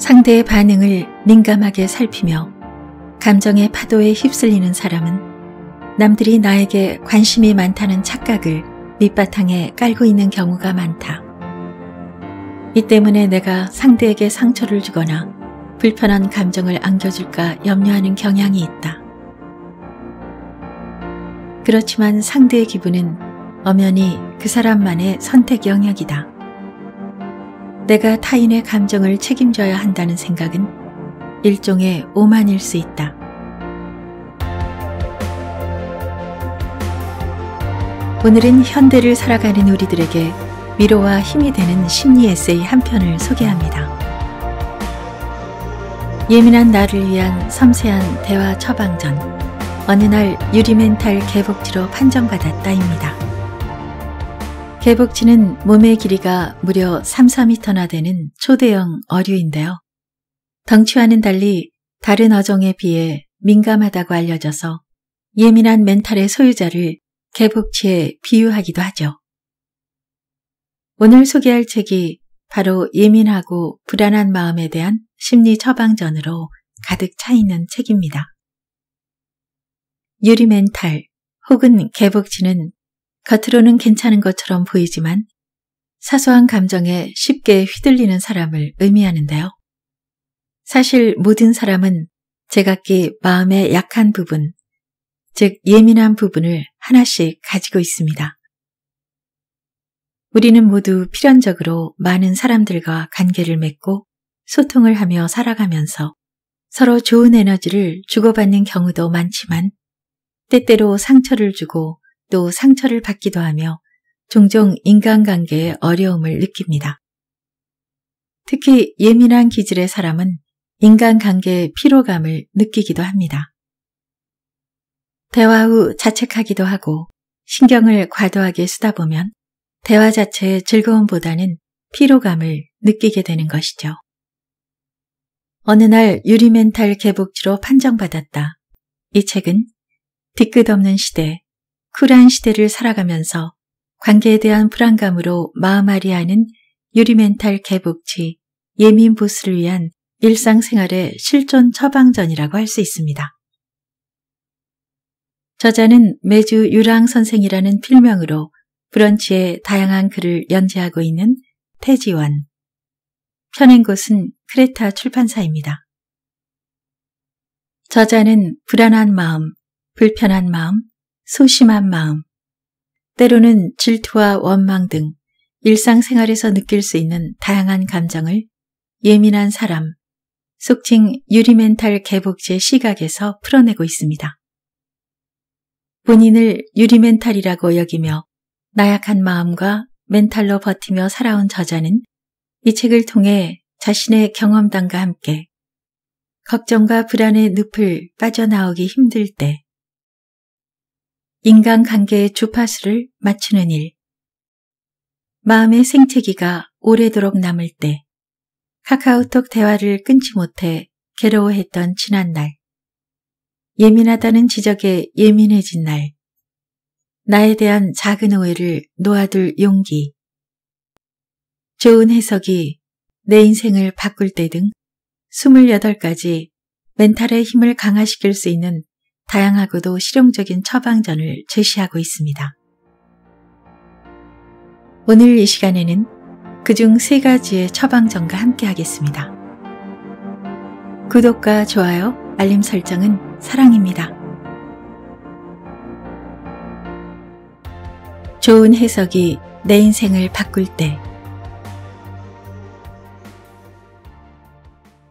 상대의 반응을 민감하게 살피며 감정의 파도에 휩쓸리는 사람은 남들이 나에게 관심이 많다는 착각을 밑바탕에 깔고 있는 경우가 많다. 이 때문에 내가 상대에게 상처를 주거나 불편한 감정을 안겨줄까 염려하는 경향이 있다. 그렇지만 상대의 기분은 엄연히 그 사람만의 선택 영역이다. 내가 타인의 감정을 책임져야 한다는 생각은 일종의 오만일 수 있다. 오늘은 현대를 살아가는 우리들에게 위로와 힘이 되는 심리 에세이 한 편을 소개합니다. 예민한 나를 위한 섬세한 대화 처방전. 어느 날 유리멘탈 개복지로 판정받았다입니다. 개복치는 몸의 길이가 무려 3, 4미터나 되는 초대형 어류인데요. 덩치와는 달리 다른 어종에 비해 민감하다고 알려져서 예민한 멘탈의 소유자를 개복치에 비유하기도 하죠. 오늘 소개할 책이 바로 예민하고 불안한 마음에 대한 심리 처방전으로 가득 차 있는 책입니다. 유리멘탈 혹은 개복치는 겉으로는 괜찮은 것처럼 보이지만 사소한 감정에 쉽게 휘둘리는 사람을 의미하는데요. 사실 모든 사람은 제각기 마음의 약한 부분, 즉 예민한 부분을 하나씩 가지고 있습니다. 우리는 모두 필연적으로 많은 사람들과 관계를 맺고 소통을 하며 살아가면서 서로 좋은 에너지를 주고받는 경우도 많지만 때때로 상처를 주고 또 상처를 받기도 하며 종종 인간관계에 어려움을 느낍니다. 특히 예민한 기질의 사람은 인간관계의 피로감을 느끼기도 합니다. 대화 후 자책하기도 하고 신경을 과도하게 쓰다 보면 대화 자체의 즐거움보다는 피로감을 느끼게 되는 것이죠. 어느 날 유리멘탈 개복지로 판정받았다. 이 책은 뒤끝없는 시대 에 쿨한 시대를 살아가면서 관계에 대한 불안감으로 마음앓리하는 유리멘탈 개복치, 예민 보스를 위한 일상생활의 실존 처방전이라고 할 수 있습니다. 저자는 매주 유랑 선생이라는 필명으로 브런치에 다양한 글을 연재하고 있는 태지원. 펴낸 곳은 크레타 출판사입니다. 저자는 불안한 마음, 불편한 마음, 소심한 마음, 때로는 질투와 원망 등 일상생활에서 느낄 수 있는 다양한 감정을 예민한 사람, 속칭 유리멘탈 개복제 시각에서 풀어내고 있습니다. 본인을 유리멘탈이라고 여기며 나약한 마음과 멘탈로 버티며 살아온 저자는 이 책을 통해 자신의 경험담과 함께 걱정과 불안의 늪을 빠져나오기 힘들 때 인간관계의 주파수를 맞추는 일. 마음의 생채기가 오래도록 남을 때 카카오톡 대화를 끊지 못해 괴로워했던 지난날. 예민하다는 지적에 예민해진 날. 나에 대한 작은 오해를 놓아둘 용기. 좋은 해석이 내 인생을 바꿀 때 등 28가지 멘탈의 힘을 강화시킬 수 있는 다양하고도 실용적인 처방전을 제시하고 있습니다. 오늘 이 시간에는 그 중 세 가지의 처방전과 함께 하겠습니다. 구독과 좋아요, 알림 설정은 사랑입니다. 좋은 해석이 내 인생을 바꿀 때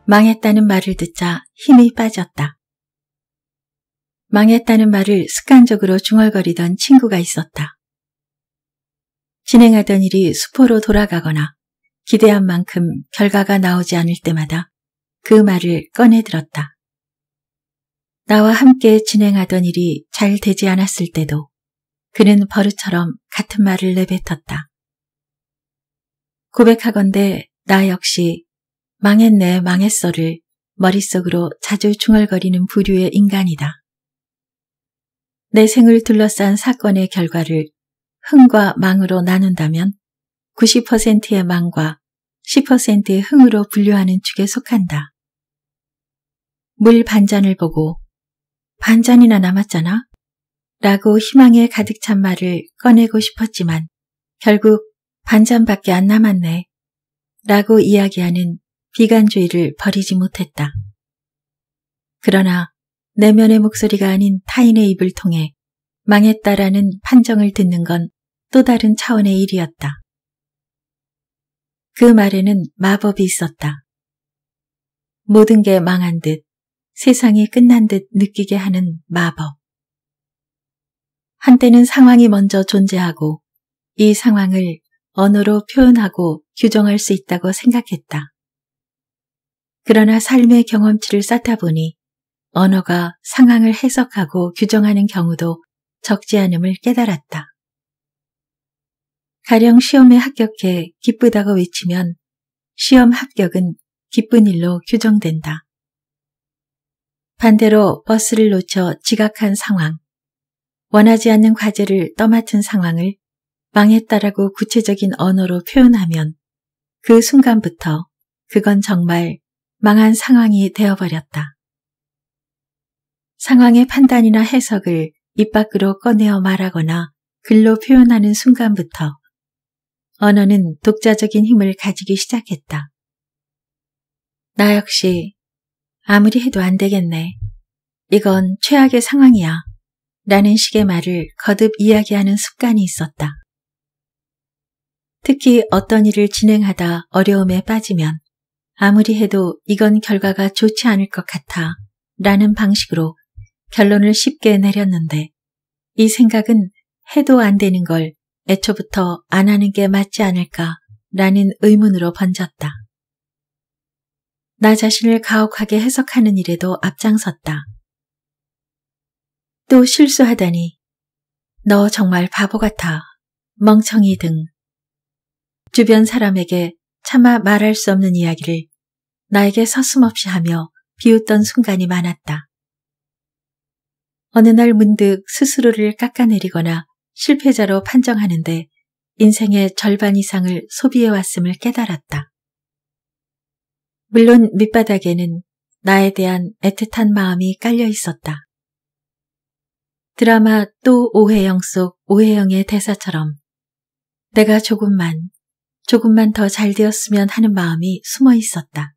망했다는 말을 듣자 힘이 빠졌다. 망했다는 말을 습관적으로 중얼거리던 친구가 있었다. 진행하던 일이 수포로 돌아가거나 기대한 만큼 결과가 나오지 않을 때마다 그 말을 꺼내들었다. 나와 함께 진행하던 일이 잘 되지 않았을 때도 그는 버릇처럼 같은 말을 내뱉었다. 고백하건대 나 역시 망했네 망했어를 머릿속으로 자주 중얼거리는 부류의 인간이다. 내 생을 둘러싼 사건의 결과를 흥과 망으로 나눈다면 90%의 망과 10%의 흥으로 분류하는 축에 속한다. 물 반잔을 보고 반잔이나 남았잖아? 라고 희망에 가득 찬 말을 꺼내고 싶었지만 결국 반잔밖에 안 남았네. 라고 이야기하는 비관주의를 버리지 못했다. 그러나 내면의 목소리가 아닌 타인의 입을 통해 망했다라는 판정을 듣는 건 또 다른 차원의 일이었다. 그 말에는 마법이 있었다. 모든 게 망한 듯 세상이 끝난 듯 느끼게 하는 마법. 한때는 상황이 먼저 존재하고 이 상황을 언어로 표현하고 규정할 수 있다고 생각했다. 그러나 삶의 경험치를 쌓다 보니 언어가 상황을 해석하고 규정하는 경우도 적지 않음을 깨달았다. 가령 시험에 합격해 기쁘다고 외치면 시험 합격은 기쁜 일로 규정된다. 반대로 버스를 놓쳐 지각한 상황, 원하지 않는 과제를 떠맡은 상황을 망했다라고 구체적인 언어로 표현하면 그 순간부터 그건 정말 망한 상황이 되어버렸다. 상황의 판단이나 해석을 입 밖으로 꺼내어 말하거나 글로 표현하는 순간부터 언어는 독자적인 힘을 가지기 시작했다. 나 역시 아무리 해도 안 되겠네. 이건 최악의 상황이야. 라는 식의 말을 거듭 이야기하는 습관이 있었다. 특히 어떤 일을 진행하다 어려움에 빠지면 아무리 해도 이건 결과가 좋지 않을 것 같아 라는 방식으로 결론을 쉽게 내렸는데 이 생각은 해도 안 되는 걸 애초부터 안 하는 게 맞지 않을까라는 의문으로 번졌다. 나 자신을 가혹하게 해석하는 일에도 앞장섰다. 또 실수하다니. 너 정말 바보 같아. 멍청이 등. 주변 사람에게 차마 말할 수 없는 이야기를 나에게 서슴없이 하며 비웃던 순간이 많았다. 어느 날 문득 스스로를 깎아내리거나 실패자로 판정하는데 인생의 절반 이상을 소비해왔음을 깨달았다. 물론 밑바닥에는 나에 대한 애틋한 마음이 깔려 있었다. 드라마 또 오해영 속 오해영의 대사처럼 내가 조금만, 조금만 더 잘 되었으면 하는 마음이 숨어 있었다.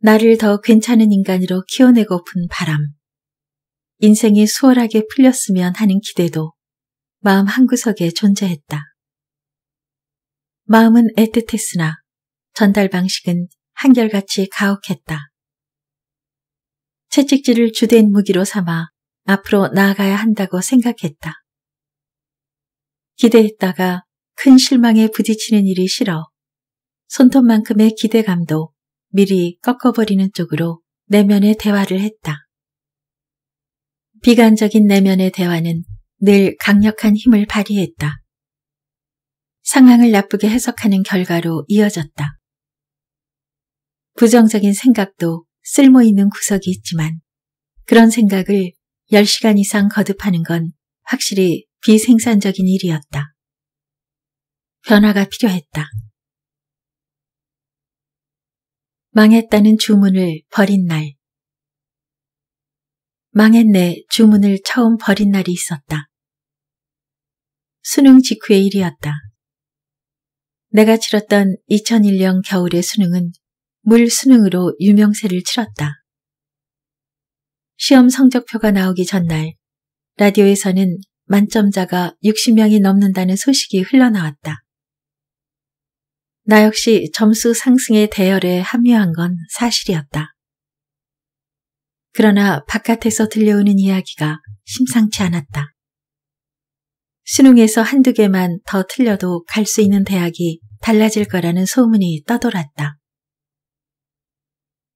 나를 더 괜찮은 인간으로 키워내고픈 바람. 인생이 수월하게 풀렸으면 하는 기대도 마음 한구석에 존재했다. 마음은 애틋했으나 전달 방식은 한결같이 가혹했다. 채찍질을 주된 무기로 삼아 앞으로 나아가야 한다고 생각했다. 기대했다가 큰 실망에 부딪히는 일이 싫어 손톱만큼의 기대감도 미리 꺾어버리는 쪽으로 내면의 대화를 했다. 비관적인 내면의 대화는 늘 강력한 힘을 발휘했다. 상황을 나쁘게 해석하는 결과로 이어졌다. 부정적인 생각도 쓸모 있는 구석이 있지만 그런 생각을 10시간 이상 거듭하는 건 확실히 비생산적인 일이었다. 변화가 필요했다. 망했다는 주문을 버린 날 망했네 주문을 처음 버린 날이 있었다. 수능 직후의 일이었다. 내가 치렀던 2001년 겨울의 수능은 물 수능으로 유명세를 치렀다. 시험 성적표가 나오기 전날 라디오에서는 만점자가 60명이 넘는다는 소식이 흘러나왔다. 나 역시 점수 상승의 대열에 합류한 건 사실이었다. 그러나 바깥에서 들려오는 이야기가 심상치 않았다. 수능에서 한두 개만 더 틀려도 갈 수 있는 대학이 달라질 거라는 소문이 떠돌았다.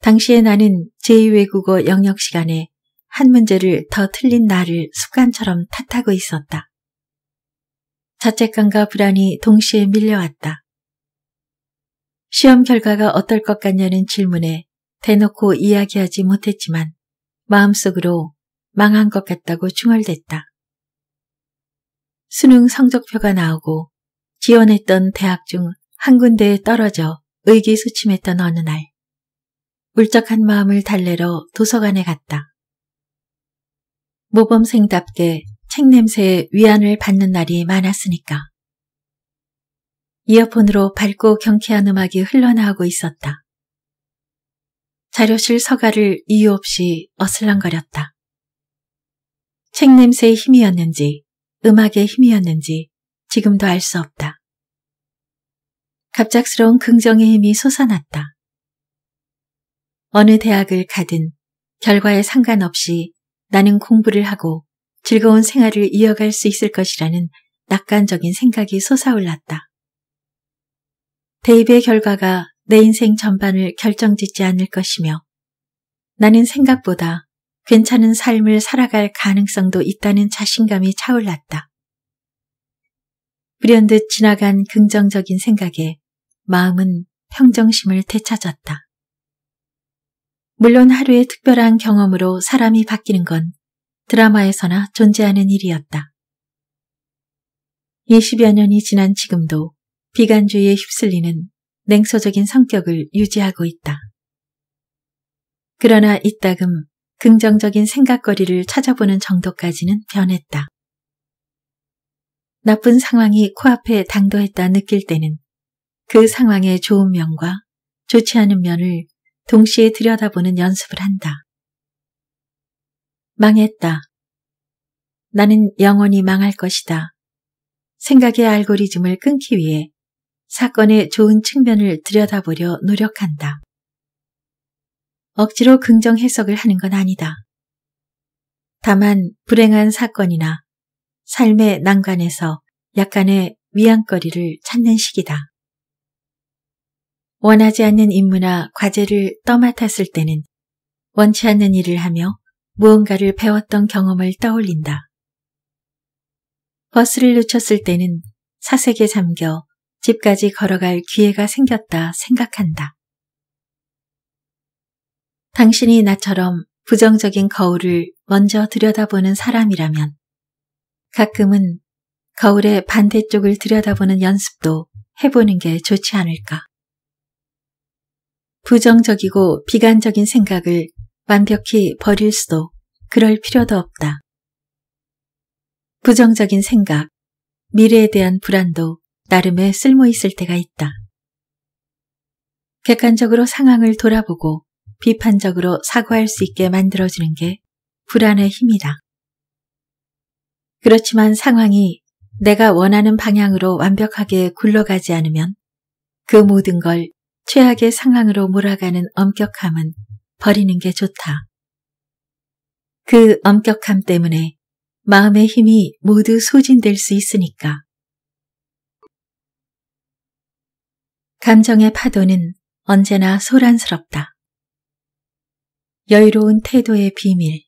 당시에 나는 제2외국어 영역 시간에 한 문제를 더 틀린 나를 습관처럼 탓하고 있었다. 자책감과 불안이 동시에 밀려왔다. 시험 결과가 어떨 것 같냐는 질문에 대놓고 이야기하지 못했지만 마음속으로 망한 것 같다고 충얼댔다 수능 성적표가 나오고 지원했던 대학 중 한 군데에 떨어져 의기소침했던 어느 날 울적한 마음을 달래러 도서관에 갔다. 모범생답게 책 냄새에 위안을 받는 날이 많았으니까. 이어폰으로 밝고 경쾌한 음악이 흘러나오고 있었다. 자료실 서가를 이유 없이 어슬렁거렸다. 책 냄새의 힘이었는지 음악의 힘이었는지 지금도 알 수 없다. 갑작스러운 긍정의 힘이 솟아났다. 어느 대학을 가든 결과에 상관없이 나는 공부를 하고 즐거운 생활을 이어갈 수 있을 것이라는 낙관적인 생각이 솟아올랐다. 대입의 결과가 내 인생 전반을 결정짓지 않을 것이며 나는 생각보다 괜찮은 삶을 살아갈 가능성도 있다는 자신감이 차올랐다. 불현듯 지나간 긍정적인 생각에 마음은 평정심을 되찾았다. 물론 하루의 특별한 경험으로 사람이 바뀌는 건 드라마에서나 존재하는 일이었다. 20여 년이 지난 지금도 비관주의에 휩쓸리는 냉소적인 성격을 유지하고 있다. 그러나 이따금 긍정적인 생각거리를 찾아보는 정도까지는 변했다. 나쁜 상황이 코앞에 당도했다 느낄 때는 그 상황의 좋은 면과 좋지 않은 면을 동시에 들여다보는 연습을 한다. 망했다. 나는 영원히 망할 것이다. 생각의 알고리즘을 끊기 위해 사건의 좋은 측면을 들여다보려 노력한다. 억지로 긍정 해석을 하는 건 아니다. 다만 불행한 사건이나 삶의 난관에서 약간의 위안거리를 찾는 시기다. 원하지 않는 임무나 과제를 떠맡았을 때는 원치 않는 일을 하며 무언가를 배웠던 경험을 떠올린다. 버스를 놓쳤을 때는 사색에 잠겨 집까지 걸어갈 기회가 생겼다 생각한다. 당신이 나처럼 부정적인 거울을 먼저 들여다보는 사람이라면 가끔은 거울의 반대쪽을 들여다보는 연습도 해보는 게 좋지 않을까. 부정적이고 비관적인 생각을 완벽히 버릴 수도 그럴 필요도 없다. 부정적인 생각, 미래에 대한 불안도 나름의 쓸모 있을 때가 있다. 객관적으로 상황을 돌아보고 비판적으로 사과할 수 있게 만들어주는 게 불안의 힘이다. 그렇지만 상황이 내가 원하는 방향으로 완벽하게 굴러가지 않으면 그 모든 걸 최악의 상황으로 몰아가는 엄격함은 버리는 게 좋다. 그 엄격함 때문에 마음의 힘이 모두 소진될 수 있으니까. 감정의 파도는 언제나 소란스럽다. 여유로운 태도의 비밀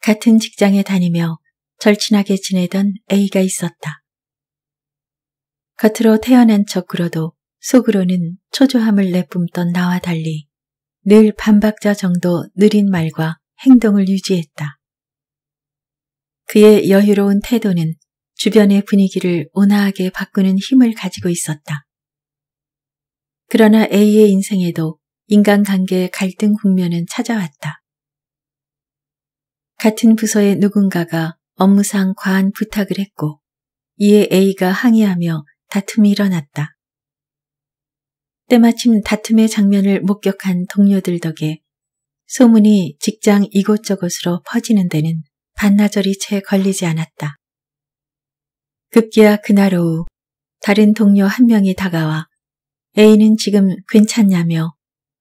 같은 직장에 다니며 절친하게 지내던 A가 있었다. 겉으로 태어난 척 굴어도 속으로는 초조함을 내뿜던 나와 달리 늘 반박자 정도 느린 말과 행동을 유지했다. 그의 여유로운 태도는 주변의 분위기를 온화하게 바꾸는 힘을 가지고 있었다. 그러나 A의 인생에도 인간관계 의 갈등 국면은 찾아왔다. 같은 부서의 누군가가 업무상 과한 부탁을 했고 이에 A가 항의하며 다툼이 일어났다. 때마침 다툼의 장면을 목격한 동료들 덕에 소문이 직장 이곳저곳으로 퍼지는 데는 반나절이 채 걸리지 않았다. 급기야 그날 오후 다른 동료 한 명이 다가와 A는 지금 괜찮냐며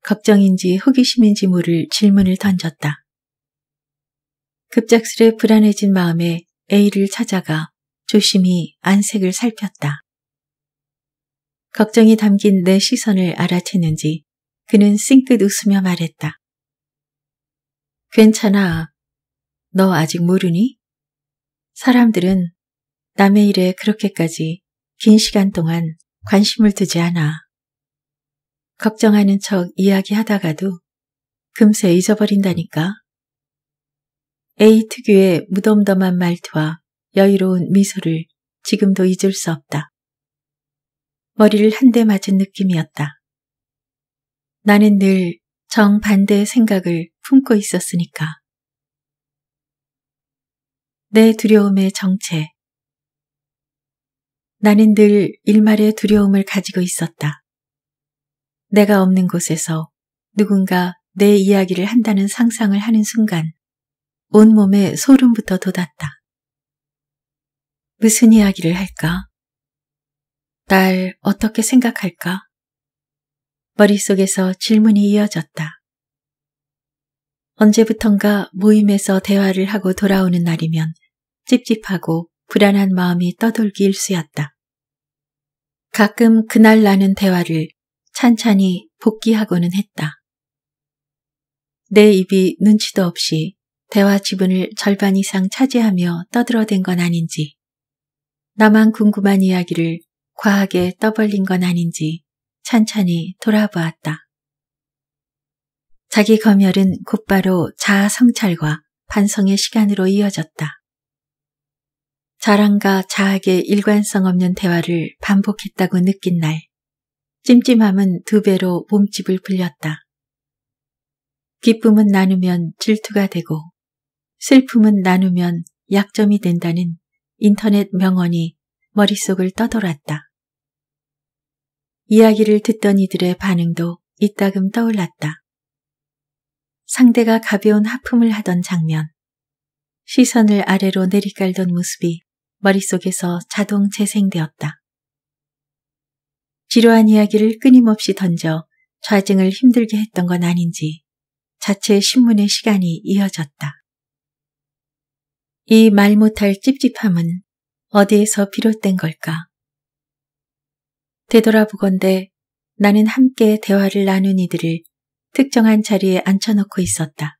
걱정인지 호기심인지 모를 질문을 던졌다. 급작스레 불안해진 마음에 A를 찾아가 조심히 안색을 살폈다. 걱정이 담긴 내 시선을 알아챘는지 그는 싱긋 웃으며 말했다. 괜찮아. 너 아직 모르니? 사람들은 남의 일에 그렇게까지 긴 시간 동안 관심을 두지 않아. 걱정하는 척 이야기하다가도 금세 잊어버린다니까. A 특유의 무덤덤한 말투와 여유로운 미소를 지금도 잊을 수 없다. 머리를 한 대 맞은 느낌이었다. 나는 늘 정반대의 생각을 품고 있었으니까. 내 두려움의 정체, 나는 늘 일말의 두려움을 가지고 있었다. 내가 없는 곳에서 누군가 내 이야기를 한다는 상상을 하는 순간 온몸에 소름부터 돋았다. 무슨 이야기를 할까? 날 어떻게 생각할까? 머릿속에서 질문이 이어졌다. 언제부턴가 모임에서 대화를 하고 돌아오는 날이면 찝찝하고 불안한 마음이 떠돌기 일수였다 가끔 그날 나는 대화를 찬찬히 복귀하고는 했다. 내 입이 눈치도 없이 대화 지분을 절반 이상 차지하며 떠들어댄 건 아닌지, 나만 궁금한 이야기를 과하게 떠벌린 건 아닌지 찬찬히 돌아보았다. 자기 검열은 곧바로 자아 성찰과 반성의 시간으로 이어졌다. 자랑과 자학의 일관성 없는 대화를 반복했다고 느낀 날, 찜찜함은 두 배로 몸집을 불렸다. 기쁨은 나누면 질투가 되고, 슬픔은 나누면 약점이 된다는 인터넷 명언이 머릿속을 떠돌았다. 이야기를 듣던 이들의 반응도 이따금 떠올랐다. 상대가 가벼운 하품을 하던 장면, 시선을 아래로 내리깔던 모습이 머릿속에서 자동 재생되었다. 지루한 이야기를 끊임없이 던져 좌증을 힘들게 했던 건 아닌지 자체 신문의 시간이 이어졌다. 이 말 못할 찝찝함은 어디에서 비롯된 걸까? 되돌아보건대 나는 함께 대화를 나눈 이들을 특정한 자리에 앉혀놓고 있었다.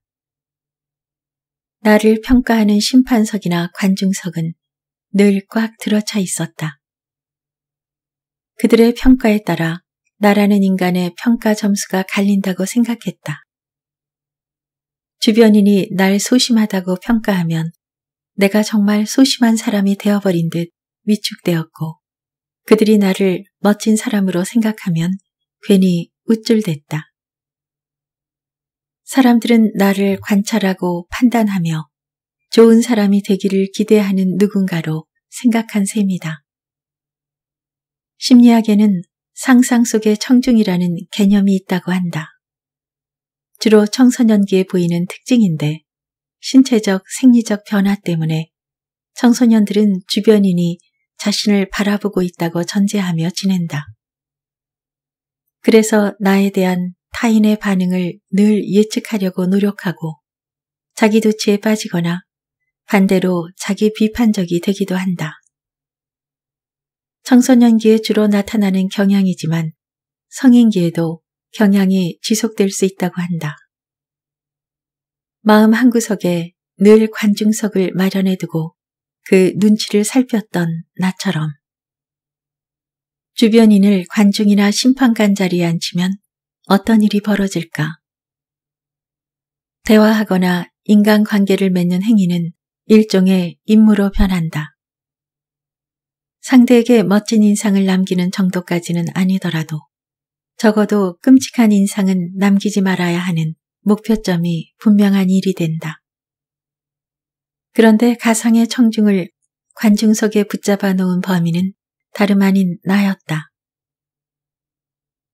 나를 평가하는 심판석이나 관중석은 늘꽉 들어차 있었다. 그들의 평가에 따라 나라는 인간의 평가 점수가 갈린다고 생각했다. 주변인이 날 소심하다고 평가하면 내가 정말 소심한 사람이 되어버린 듯 위축되었고 그들이 나를 멋진 사람으로 생각하면 괜히 우쭐댔다. 사람들은 나를 관찰하고 판단하며 좋은 사람이 되기를 기대하는 누군가로 생각한 셈이다. 심리학에는 상상 속의 청중이라는 개념이 있다고 한다. 주로 청소년기에 보이는 특징인데 신체적 생리적 변화 때문에 청소년들은 주변인이 자신을 바라보고 있다고 전제하며 지낸다. 그래서 나에 대한 타인의 반응을 늘 예측하려고 노력하고 자기 도치에 빠지거나 반대로 자기 비판적이 되기도 한다. 청소년기에 주로 나타나는 경향이지만 성인기에도 경향이 지속될 수 있다고 한다. 마음 한구석에 늘 관중석을 마련해 두고 그 눈치를 살폈던 나처럼 주변인을 관중이나 심판관 자리에 앉히면 어떤 일이 벌어질까? 대화하거나 인간관계를 맺는 행위는 일종의 임무로 변한다. 상대에게 멋진 인상을 남기는 정도까지는 아니더라도 적어도 끔찍한 인상은 남기지 말아야 하는 목표점이 분명한 일이 된다. 그런데 가상의 청중을 관중석에 붙잡아 놓은 범인은 다름 아닌 나였다.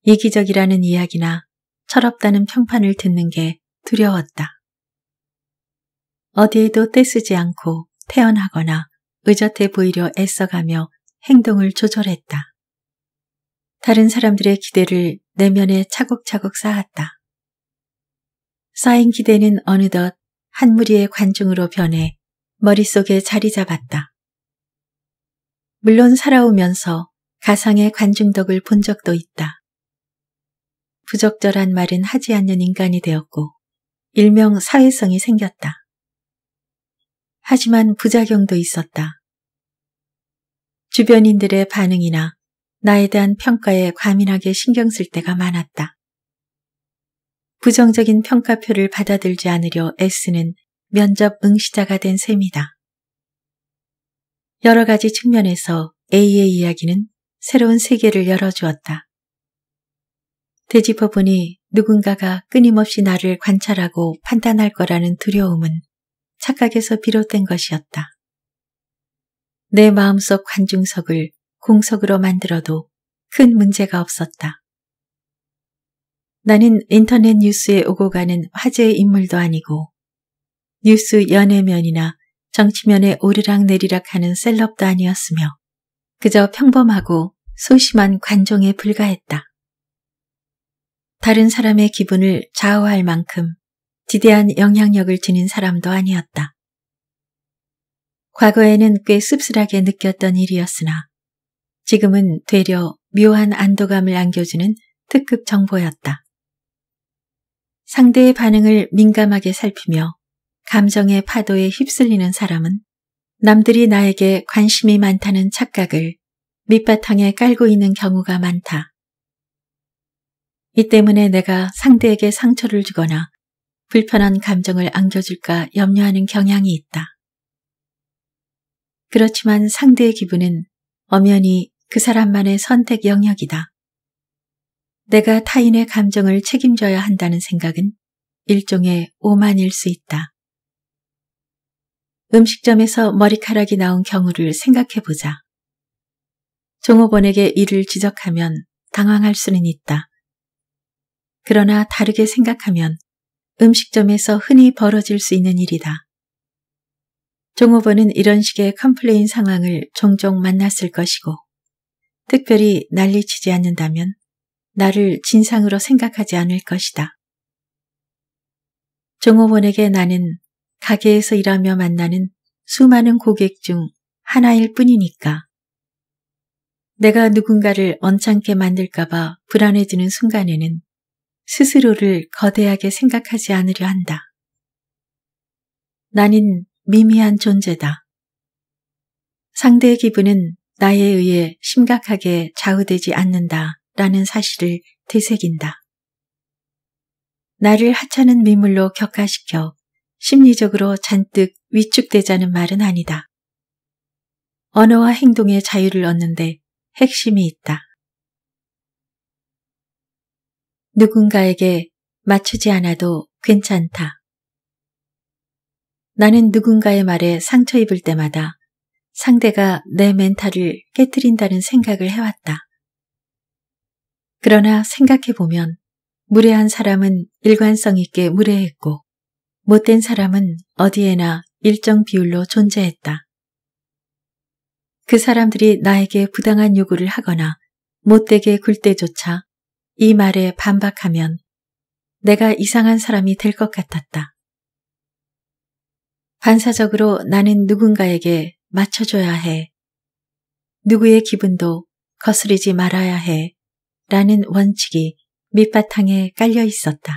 이기적이라는 이야기나 철없다는 평판을 듣는 게 두려웠다. 어디에도 떼쓰지 않고 태어나거나 의젓해 보이려 애써가며 행동을 조절했다. 다른 사람들의 기대를 내면에 차곡차곡 쌓았다. 쌓인 기대는 어느덧 한 무리의 관중으로 변해 머릿속에 자리 잡았다. 물론 살아오면서 가상의 관중덕을 본 적도 있다. 부적절한 말은 하지 않는 인간이 되었고 일명 사회성이 생겼다. 하지만 부작용도 있었다. 주변인들의 반응이나 나에 대한 평가에 과민하게 신경 쓸 때가 많았다. 부정적인 평가표를 받아들지 않으려 애쓰는 면접 응시자가 된 셈이다. 여러 가지 측면에서 A의 이야기는 새로운 세계를 열어주었다. 되짚어보니 누군가가 끊임없이 나를 관찰하고 판단할 거라는 두려움은 착각에서 비롯된 것이었다. 내 마음속 관중석을 공석으로 만들어도 큰 문제가 없었다. 나는 인터넷 뉴스에 오고 가는 화제의 인물도 아니고 뉴스 연예면이나 정치면에 오르락내리락 하는 셀럽도 아니었으며 그저 평범하고 소심한 관종에 불과했다. 다른 사람의 기분을 좌우할 만큼 지대한 영향력을 지닌 사람도 아니었다. 과거에는 꽤 씁쓸하게 느꼈던 일이었으나 지금은 되려 묘한 안도감을 안겨주는 특급 정보였다. 상대의 반응을 민감하게 살피며 감정의 파도에 휩쓸리는 사람은 남들이 나에게 관심이 많다는 착각을 밑바탕에 깔고 있는 경우가 많다. 이 때문에 내가 상대에게 상처를 주거나 불편한 감정을 안겨줄까 염려하는 경향이 있다. 그렇지만 상대의 기분은 엄연히 그 사람만의 선택 영역이다. 내가 타인의 감정을 책임져야 한다는 생각은 일종의 오만일 수 있다. 음식점에서 머리카락이 나온 경우를 생각해 보자. 종업원에게 이를 지적하면 당황할 수는 있다. 그러나 다르게 생각하면 음식점에서 흔히 벌어질 수 있는 일이다. 종업원은 이런 식의 컴플레인 상황을 종종 만났을 것이고 특별히 난리치지 않는다면 나를 진상으로 생각하지 않을 것이다. 종업원에게 나는 가게에서 일하며 만나는 수많은 고객 중 하나일 뿐이니까. 내가 누군가를 원짢게 만들까봐 불안해지는 순간에는 스스로를 거대하게 생각하지 않으려 한다. 나는 미미한 존재다. 상대의 기분은 나에 의해 심각하게 좌우되지 않는다 라는 사실을 되새긴다. 나를 하찮은 미물로 격화시켜 심리적으로 잔뜩 위축되자는 말은 아니다. 언어와 행동의 자유를 얻는데 핵심이 있다. 누군가에게 맞추지 않아도 괜찮다. 나는 누군가의 말에 상처 입을 때마다 상대가 내 멘탈을 깨뜨린다는 생각을 해왔다. 그러나 생각해보면 무례한 사람은 일관성 있게 무례했고 못된 사람은 어디에나 일정 비율로 존재했다. 그 사람들이 나에게 부당한 요구를 하거나 못되게 굴 때조차 이 말에 반박하면 내가 이상한 사람이 될 것 같았다. 반사적으로 나는 누군가에게 맞춰줘야 해. 누구의 기분도 거스르지 말아야 해. 라는 원칙이 밑바탕에 깔려 있었다.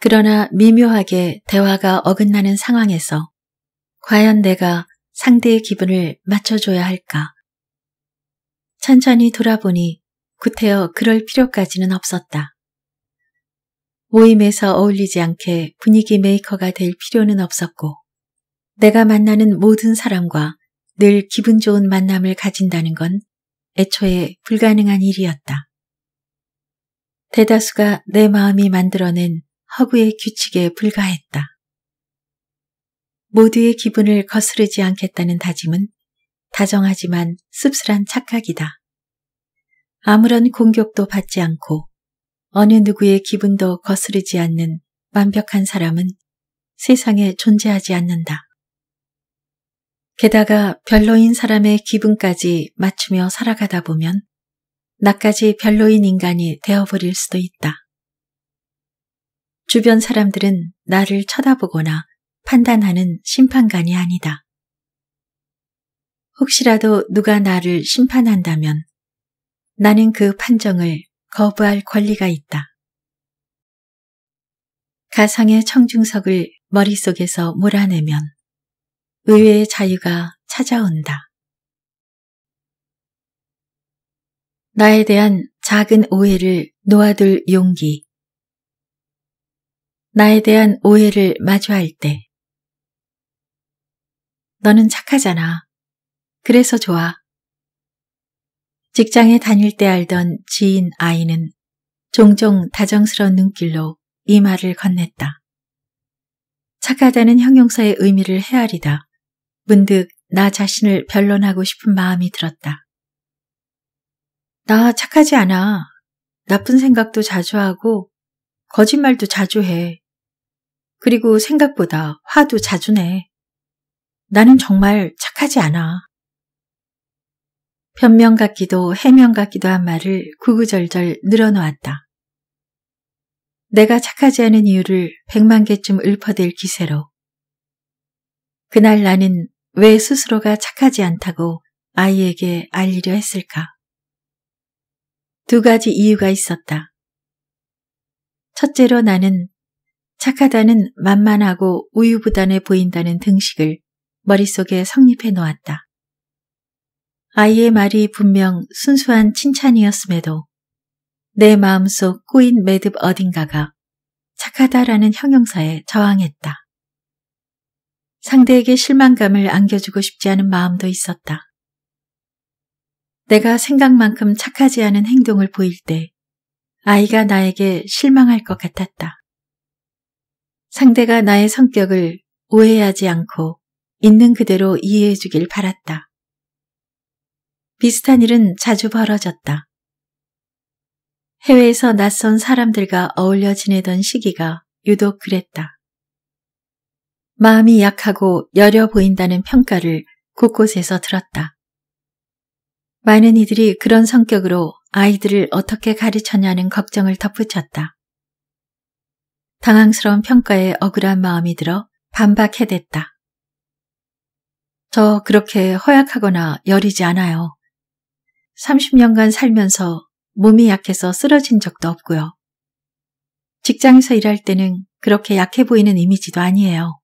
그러나 미묘하게 대화가 어긋나는 상황에서 과연 내가 상대의 기분을 맞춰줘야 할까? 천천히 돌아보니 구태여 그럴 필요까지는 없었다. 모임에서 어울리지 않게 분위기 메이커가 될 필요는 없었고 내가 만나는 모든 사람과 늘 기분 좋은 만남을 가진다는 건 애초에 불가능한 일이었다. 대다수가 내 마음이 만들어낸 허구의 규칙에 불과했다. 모두의 기분을 거스르지 않겠다는 다짐은 다정하지만 씁쓸한 착각이다. 아무런 공격도 받지 않고 어느 누구의 기분도 거스르지 않는 완벽한 사람은 세상에 존재하지 않는다. 게다가 별로인 사람의 기분까지 맞추며 살아가다 보면 나까지 별로인 인간이 되어버릴 수도 있다. 주변 사람들은 나를 쳐다보거나 판단하는 심판관이 아니다. 혹시라도 누가 나를 심판한다면 나는 그 판정을 거부할 권리가 있다. 가상의 청중석을 머릿속에서 몰아내면 의외의 자유가 찾아온다. 나에 대한 작은 오해를 놓아둘 용기. 나에 대한 오해를 마주할 때. 너는 착하잖아. 그래서 좋아. 직장에 다닐 때 알던 지인 아이는 종종 다정스러운 눈길로 이 말을 건넸다. 착하다는 형용사의 의미를 헤아리다. 문득 나 자신을 변론하고 싶은 마음이 들었다. 나 착하지 않아. 나쁜 생각도 자주 하고, 거짓말도 자주 해. 그리고 생각보다 화도 자주 내. 나는 정말 착하지 않아. 변명 같기도 해명 같기도 한 말을 구구절절 늘어놓았다. 내가 착하지 않은 이유를 백만 개쯤 읊어댈 기세로. 그날 나는 왜 스스로가 착하지 않다고 아이에게 알리려 했을까? 두 가지 이유가 있었다. 첫째로 나는 착하다는 만만하고 우유부단해 보인다는 등식을 머릿속에 성립해 놓았다. 아이의 말이 분명 순수한 칭찬이었음에도 내 마음속 꼬인 매듭 어딘가가 착하다라는 형용사에 저항했다. 상대에게 실망감을 안겨주고 싶지 않은 마음도 있었다. 내가 생각만큼 착하지 않은 행동을 보일 때 아이가 나에게 실망할 것 같았다. 상대가 나의 성격을 오해하지 않고 있는 그대로 이해해주길 바랐다. 비슷한 일은 자주 벌어졌다. 해외에서 낯선 사람들과 어울려 지내던 시기가 유독 그랬다. 마음이 약하고 여려 보인다는 평가를 곳곳에서 들었다. 많은 이들이 그런 성격으로 아이들을 어떻게 가르쳤냐는 걱정을 덧붙였다. 당황스러운 평가에 억울한 마음이 들어 반박해댔다. 저 그렇게 허약하거나 여리지 않아요. 30년간 살면서 몸이 약해서 쓰러진 적도 없고요. 직장에서 일할 때는 그렇게 약해 보이는 이미지도 아니에요.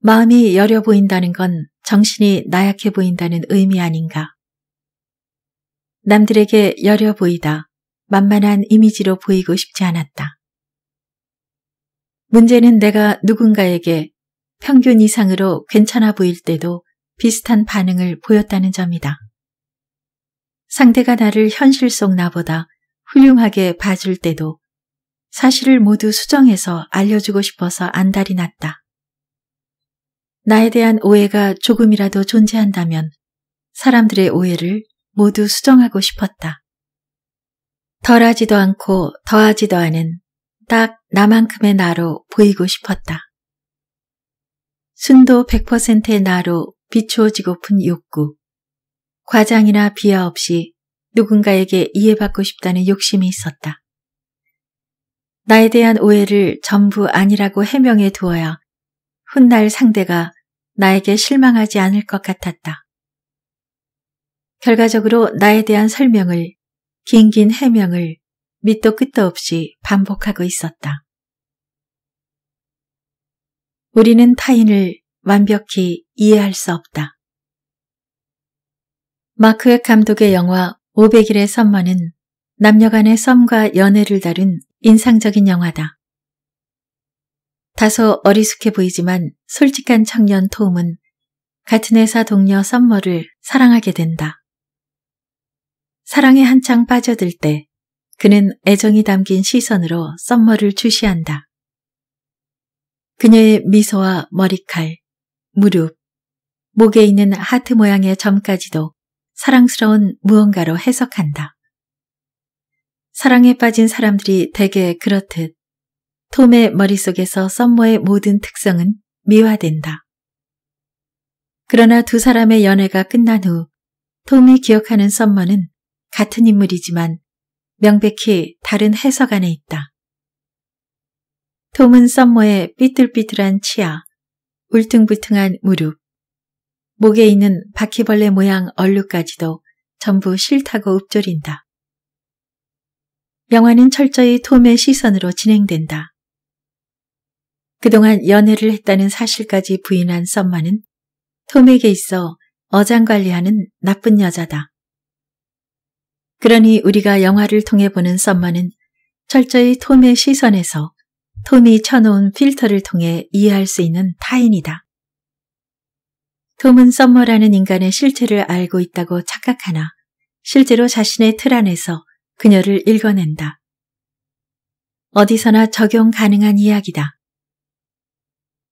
마음이 여려 보인다는 건 정신이 나약해 보인다는 의미 아닌가. 남들에게 여려 보이다, 만만한 이미지로 보이고 싶지 않았다. 문제는 내가 누군가에게 평균 이상으로 괜찮아 보일 때도 비슷한 반응을 보였다는 점이다. 상대가 나를 현실 속 나보다 훌륭하게 봐줄 때도 사실을 모두 수정해서 알려주고 싶어서 안달이 났다. 나에 대한 오해가 조금이라도 존재한다면 사람들의 오해를 모두 수정하고 싶었다. 덜하지도 않고 더하지도 않은 딱 나만큼의 나로 보이고 싶었다. 순도 100%의 나로 비추어지고픈 욕구. 과장이나 비하 없이 누군가에게 이해받고 싶다는 욕심이 있었다. 나에 대한 오해를 전부 아니라고 해명해 두어야 훗날 상대가 나에게 실망하지 않을 것 같았다. 결과적으로 나에 대한 설명을, 긴긴 해명을 밑도 끝도 없이 반복하고 있었다. 우리는 타인을 완벽히 이해할 수 없다. 마크 감독의 영화 500일의 썸머는 남녀간의 썸과 연애를 다룬 인상적인 영화다. 다소 어리숙해 보이지만 솔직한 청년 톰은 같은 회사 동료 썸머를 사랑하게 된다. 사랑에 한창 빠져들 때 그는 애정이 담긴 시선으로 썸머를 주시한다. 그녀의 미소와 머리칼, 무릎, 목에 있는 하트 모양의 점까지도 사랑스러운 무언가로 해석한다. 사랑에 빠진 사람들이 대개 그렇듯 톰의 머릿속에서 썸머의 모든 특성은 미화된다. 그러나 두 사람의 연애가 끝난 후 톰이 기억하는 썸머는 같은 인물이지만 명백히 다른 해석 안에 있다. 톰은 썸머의 삐뚤삐뚤한 치아, 울퉁불퉁한 무릎, 목에 있는 바퀴벌레 모양 얼룩까지도 전부 싫다고 읊조린다. 영화는 철저히 톰의 시선으로 진행된다. 그동안 연애를 했다는 사실까지 부인한 썸마는 톰에게 있어 어장관리하는 나쁜 여자다. 그러니 우리가 영화를 통해 보는 썸마는 철저히 톰의 시선에서 톰이 쳐놓은 필터를 통해 이해할 수 있는 타인이다. 톰은 썸머라는 인간의 실체를 알고 있다고 착각하나 실제로 자신의 틀 안에서 그녀를 읽어낸다. 어디서나 적용 가능한 이야기다.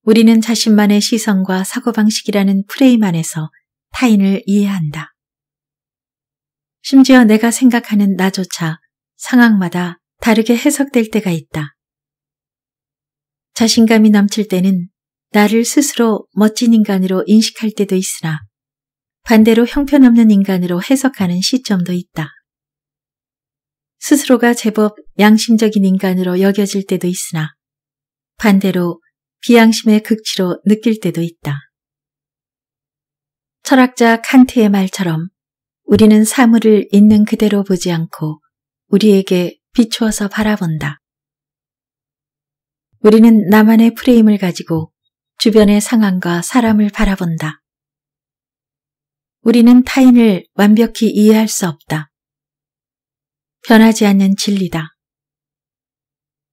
우리는 자신만의 시선과 사고방식이라는 프레임 안에서 타인을 이해한다. 심지어 내가 생각하는 나조차 상황마다 다르게 해석될 때가 있다. 자신감이 넘칠 때는 나를 스스로 멋진 인간으로 인식할 때도 있으나 반대로 형편없는 인간으로 해석하는 시점도 있다. 스스로가 제법 양심적인 인간으로 여겨질 때도 있으나 반대로 비양심의 극치로 느낄 때도 있다. 철학자 칸트의 말처럼 우리는 사물을 있는 그대로 보지 않고 우리에게 비추어서 바라본다. 우리는 나만의 프레임을 가지고 주변의 상황과 사람을 바라본다. 우리는 타인을 완벽히 이해할 수 없다. 변하지 않는 진리다.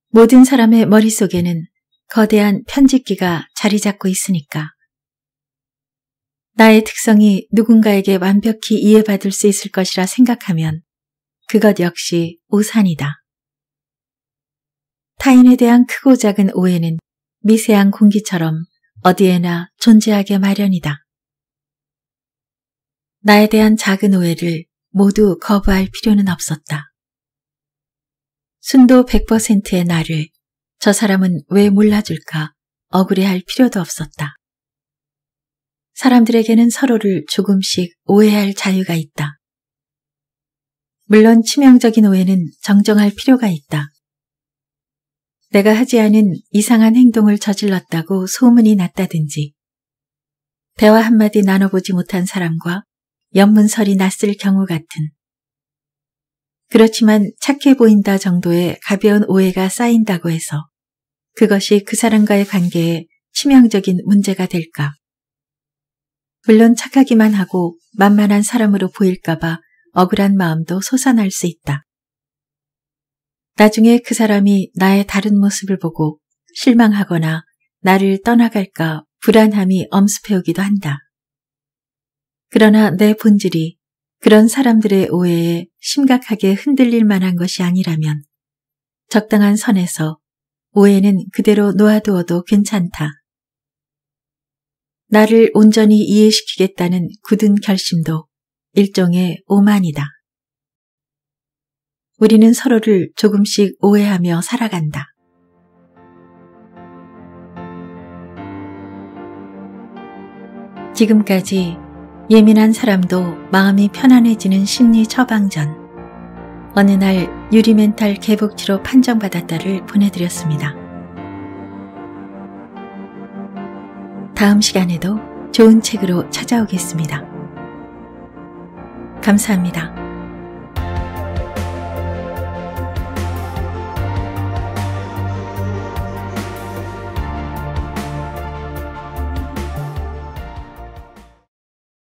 모든 사람의 머릿속에는 거대한 편집기가 자리 잡고 있으니까. 나의 특성이 누군가에게 완벽히 이해받을 수 있을 것이라 생각하면 그것 역시 오산이다. 타인에 대한 크고 작은 오해는 미세한 공기처럼 어디에나 존재하게 마련이다. 나에 대한 작은 오해를 모두 거부할 필요는 없었다. 순도 100%의 나를 저 사람은 왜 몰라줄까 억울해할 필요도 없었다. 사람들에게는 서로를 조금씩 오해할 자유가 있다. 물론 치명적인 오해는 정정할 필요가 있다. 내가 하지 않은 이상한 행동을 저질렀다고 소문이 났다든지 대화 한마디 나눠보지 못한 사람과 연문설이 났을 경우 같은 그렇지만 착해 보인다 정도의 가벼운 오해가 쌓인다고 해서 그것이 그 사람과의 관계에 치명적인 문제가 될까. 물론 착하기만 하고 만만한 사람으로 보일까봐 억울한 마음도 솟아날 수 있다. 나중에 그 사람이 나의 다른 모습을 보고 실망하거나 나를 떠나갈까 불안함이 엄습해오기도 한다. 그러나 내 본질이 그런 사람들의 오해에 심각하게 흔들릴 만한 것이 아니라면 적당한 선에서 오해는 그대로 놓아두어도 괜찮다. 나를 온전히 이해시키겠다는 굳은 결심도 일종의 오만이다. 우리는 서로를 조금씩 오해하며 살아간다. 지금까지 예민한 사람도 마음이 편안해지는 심리 처방전 어느 날 유리멘탈 개복치로 판정받았다를 보내드렸습니다. 다음 시간에도 좋은 책으로 찾아오겠습니다. 감사합니다.